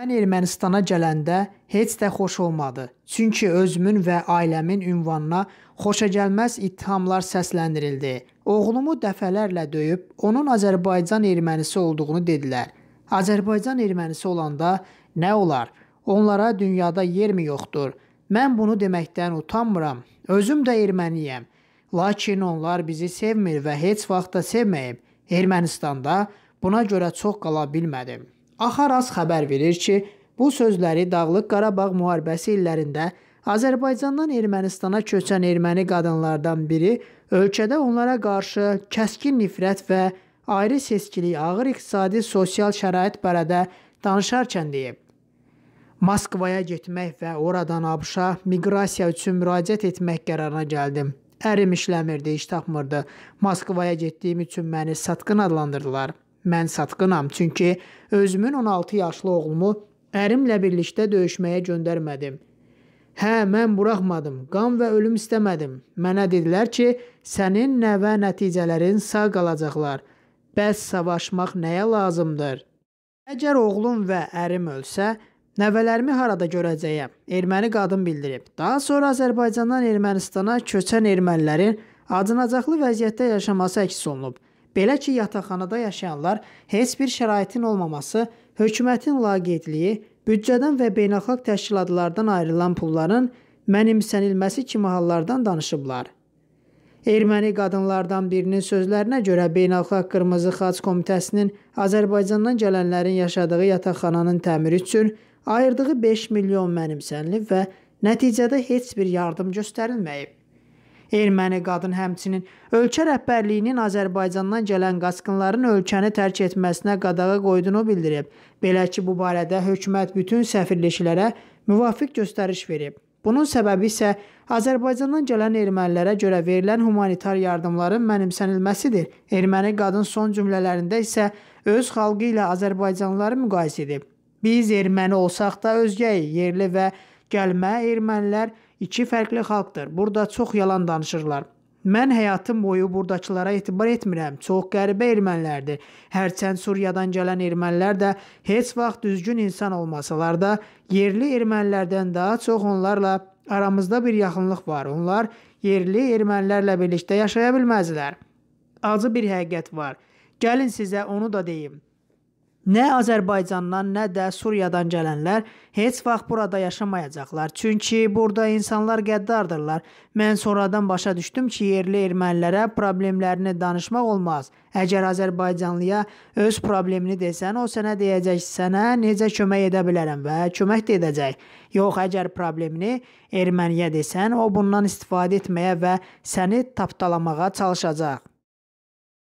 Mən Ermənistana gələndə heç də xoş olmadı. Çünki özümün və ailəmin ünvanına xoşagəlməz ittihamlar səsləndirildi. Oğlumu dəfələrlə döyüb, onun Azərbaycan ermənisi olduğunu dedilər. Azərbaycan ermənisi olanda nə olar? Onlara dünyada yermi yoxdur? Mən bunu deməkdən utanmıram. Özüm də erməniyəm. Lakin onlar bizi sevmir və heç vaxt da sevməyib. Ermənistanda buna görə çox qala bilmədim. Axaraz xəbər verir ki, bu sözləri Dağlıq Qarabağ müharibəsi illərində Azərbaycandan Ermənistana köçən erməni qadınlardan biri ölkədə onlara qarşı kəskin nifrət və ayrı seçkilik, ağır iqtisadi, sosial şərait barədə danışarkən deyib. Moskvaya getmək və oradan ABŞ-a miqrasiya üçün müraciət etmək qərarına gəldim. Ərim işləmirdi, iş tapmırdı. Moskvaya getdiyim üçün məni satqın adlandırdılar. Mən satqınam, çünki özümün 16 yaşlı oğlumu ərimlə birlikdə döyüşməyə göndərmədim. Hə, mən buraxmadım, qan və ölüm istəmədim. Mənə dedilər ki, sənin nəvə nəticələrin sağ qalacaqlar. Bəs savaşmaq nəyə lazımdır? Əgər oğlum və ərim ölsə, Nəvələrimi harada görəcəyəm? Erməni qadın bildirib. Daha sonra Azərbaycandan Ermənistana köçən ermənilərin acınacaqlı vəziyyətdə yaşaması əks olunub. Belə ki, yataqxanada yaşayanlar heç bir şəraitin olmaması, hökumətin laqeydliyi, büdcədən və beynəlxalq təşkilatlardan ayrılan pulların mənimsənilməsi kimi hallardan danışıblar. Erməni qadınlardan birinin sözlərinə görə Beynəlxalq Qırmızı Xaç Komitəsinin Azərbaycandan gələnlərin yaşadığı yataqxananın təmiri üçün ayırdığı 5 milyon mənimsənilib və nəticədə heç bir yardım göstərilməyib erməni qadın həmçinin ölkə rəhbərliyinin Azərbaycandan gələn qaçqınların ölkəni tərk etməsinə qadağa qoyduğunu bildirib. Belə ki, bu barədə hökumət bütün səfirliklərə müvafiq göstəriş verib. Bunun səbəbi isə Azərbaycandan gələn ermənilərə görə verilən humanitar yardımların mənimsənilməsidir. Erməni qadın son cümlələrində isə öz xalqı ilə azərbaycanlıları müqayisə edib. Biz erməni olsaq da özgəyik, yerli və gəlmə ermənilər iki fərqli xalqdır. Burada çox yalan danışırlar. Mən həyatım boyu burdakılara etibar etmirəm. Çox qəribə ermənilərdir. Hərçənd Suriyadan gələn ermənilər də heç vaxt düzgün insan olmasalar da, yerli ermənilərdən daha çox onlarla aramızda bir yaxınlıq var. Onlar yerli ermənilərlə birlikdə yaşaya bilməzlər. Acı bir həqiqət var. Gəlin sizə onu da deyim. Nə Azərbaycandan, nə də Suriyadan gələnlər heç vaxt burada yaşamayacaqlar. Çünki burada insanlar qəddardırlar. Mən sonradan başa düşdüm ki, yerli ermənilərə problemlərini danışmaq olmaz. Əgər Azərbaycanlıya öz problemini desən, o sənə deyəcək, sənə necə kömək edə bilərəm və kömək də edəcək. Yox, əgər problemini erməniyə desən, o bundan istifadə etməyə və səni tapdalamağa çalışacaq.